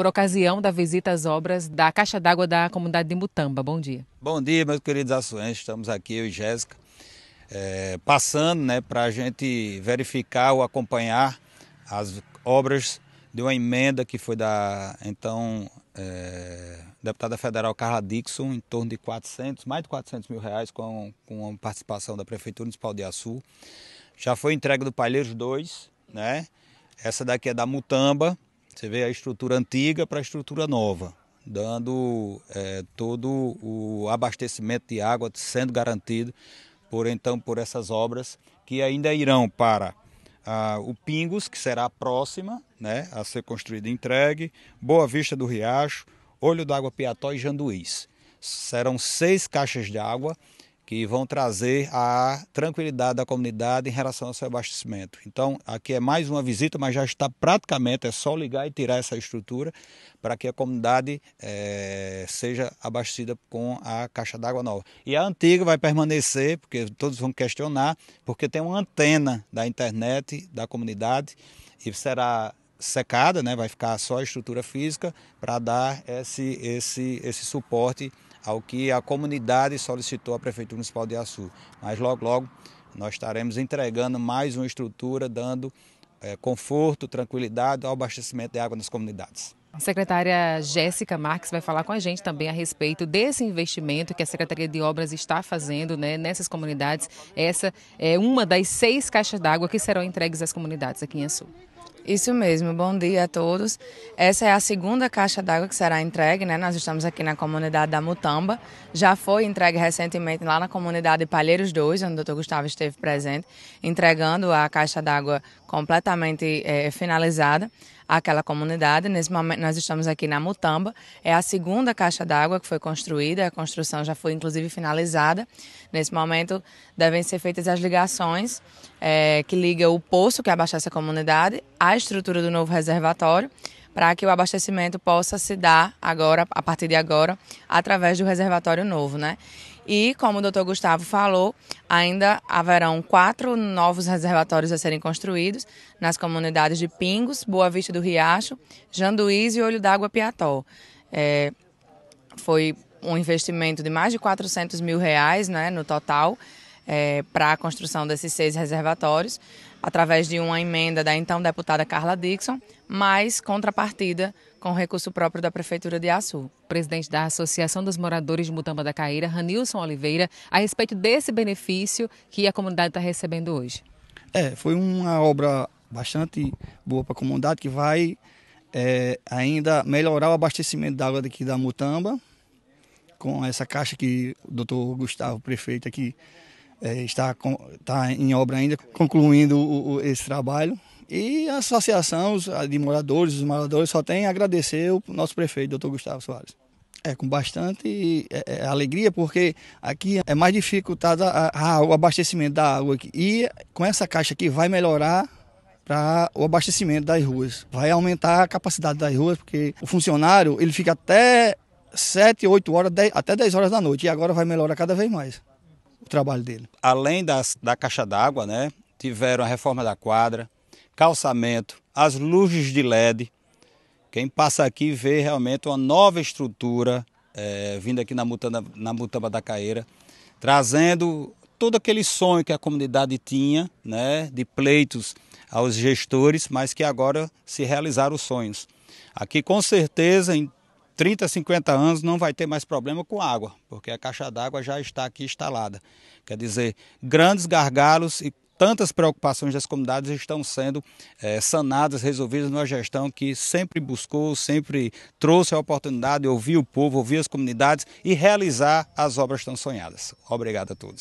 por ocasião da visita às obras da Caixa d'Água da comunidade de Mutamba. Bom dia. Bom dia, meus queridos açoenses. Estamos aqui, eu e Jéssica, é, passando né, para a gente verificar ou acompanhar as obras de uma emenda que foi da então é, deputada federal Carla Dixon, em torno de 400, mais de 400 mil reais com, com a participação da Prefeitura Municipal de Açu. Já foi entregue do Palheiros 2, né? Essa daqui é da Mutamba você vê a estrutura antiga para a estrutura nova, dando é, todo o abastecimento de água sendo garantido por então por essas obras que ainda irão para ah, o Pingos, que será a próxima né, a ser construída e entregue, Boa Vista do Riacho, Olho d'Água Piató e Janduís. Serão seis caixas de água que vão trazer a tranquilidade da comunidade em relação ao seu abastecimento. Então, aqui é mais uma visita, mas já está praticamente, é só ligar e tirar essa estrutura para que a comunidade é, seja abastecida com a caixa d'água nova. E a antiga vai permanecer, porque todos vão questionar, porque tem uma antena da internet da comunidade e será secada, né? vai ficar só a estrutura física para dar esse, esse, esse suporte ao que a comunidade solicitou à Prefeitura Municipal de Açu. Mas logo, logo nós estaremos entregando mais uma estrutura, dando é, conforto, tranquilidade ao abastecimento de água nas comunidades. A secretária Jéssica Marques vai falar com a gente também a respeito desse investimento que a Secretaria de Obras está fazendo né, nessas comunidades. Essa é uma das seis caixas d'água que serão entregues às comunidades aqui em Açú. Isso mesmo, bom dia a todos. Essa é a segunda caixa d'água que será entregue, né? Nós estamos aqui na comunidade da Mutamba. Já foi entregue recentemente lá na comunidade Palheiros 2, onde o doutor Gustavo esteve presente, entregando a caixa d'água completamente é, finalizada aquela comunidade. Nesse momento, nós estamos aqui na Mutamba, é a segunda caixa d'água que foi construída, a construção já foi inclusive finalizada. Nesse momento, devem ser feitas as ligações é, que ligam o poço que abastece a comunidade à estrutura do novo reservatório para que o abastecimento possa se dar agora, a partir de agora, através do reservatório novo, né? E, como o doutor Gustavo falou, ainda haverão quatro novos reservatórios a serem construídos nas comunidades de Pingos, Boa Vista do Riacho, Janduís e Olho d'Água Piató. É, foi um investimento de mais de 400 mil reais né, no total é, para a construção desses seis reservatórios, através de uma emenda da então deputada Carla Dixon, mas contrapartida com recurso próprio da Prefeitura de Açu. Presidente da Associação dos Moradores de Mutamba da Caíra, Ranilson Oliveira, a respeito desse benefício que a comunidade está recebendo hoje. É, foi uma obra bastante boa para a comunidade que vai é, ainda melhorar o abastecimento da água daqui da Mutamba, com essa caixa que o doutor Gustavo, prefeito aqui, é, está, com, está em obra ainda, concluindo o, o, esse trabalho. E a associação de moradores, os moradores, só tem a agradecer o nosso prefeito, doutor Gustavo Soares. É, com bastante é, é, alegria, porque aqui é mais dificultado a, a, o abastecimento da água. Aqui. E com essa caixa aqui vai melhorar para o abastecimento das ruas. Vai aumentar a capacidade das ruas, porque o funcionário ele fica até 7, 8 horas, 10, até 10 horas da noite. E agora vai melhorar cada vez mais o trabalho dele. Além das, da caixa d'água, né, tiveram a reforma da quadra, calçamento, as luzes de LED. Quem passa aqui vê realmente uma nova estrutura é, vindo aqui na Mutamba, na Mutamba da Caeira, trazendo todo aquele sonho que a comunidade tinha, né, de pleitos aos gestores, mas que agora se realizaram os sonhos. Aqui, com certeza, em 30, 50 anos não vai ter mais problema com água, porque a caixa d'água já está aqui instalada. Quer dizer, grandes gargalos e tantas preocupações das comunidades estão sendo é, sanadas, resolvidas numa gestão que sempre buscou, sempre trouxe a oportunidade de ouvir o povo, ouvir as comunidades e realizar as obras tão sonhadas. Obrigado a todos.